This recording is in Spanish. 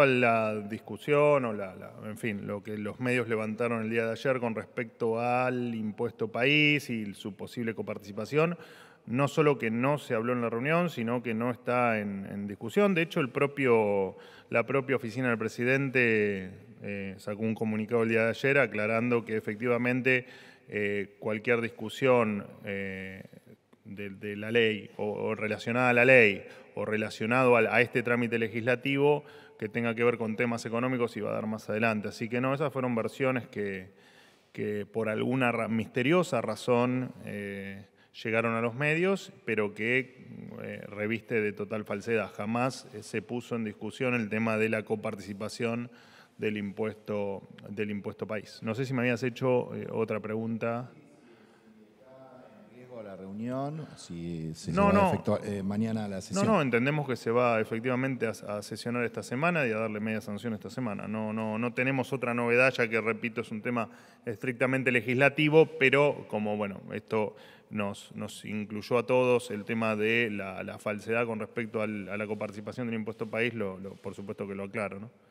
a la discusión o la, en fin, lo que los medios levantaron el día de ayer con respecto al impuesto país y su posible coparticipación, no solo que no se habló en la reunión, sino que no está en, discusión. De hecho, el propio, la propia oficina del presidente eh, sacó un comunicado el día de ayer aclarando que efectivamente eh, cualquier discusión eh, de, la ley o, relacionada a la ley o relacionado a, este trámite legislativo que tenga que ver con temas económicos y va a dar más adelante. Así que no, esas fueron versiones que, que por alguna misteriosa razón eh, llegaron a los medios, pero que eh, reviste de total falsedad. Jamás eh, se puso en discusión el tema de la coparticipación del impuesto, del impuesto país. No sé si me habías hecho otra pregunta la reunión? Si se no, no. Eh, mañana la No, no, entendemos que se va efectivamente a, sesionar esta semana y a darle media sanción esta semana. No, no, no tenemos otra novedad, ya que repito, es un tema estrictamente legislativo, pero como bueno, esto nos, nos incluyó a todos el tema de la, falsedad con respecto al, a la coparticipación del impuesto país, por supuesto que lo aclaro, ¿no?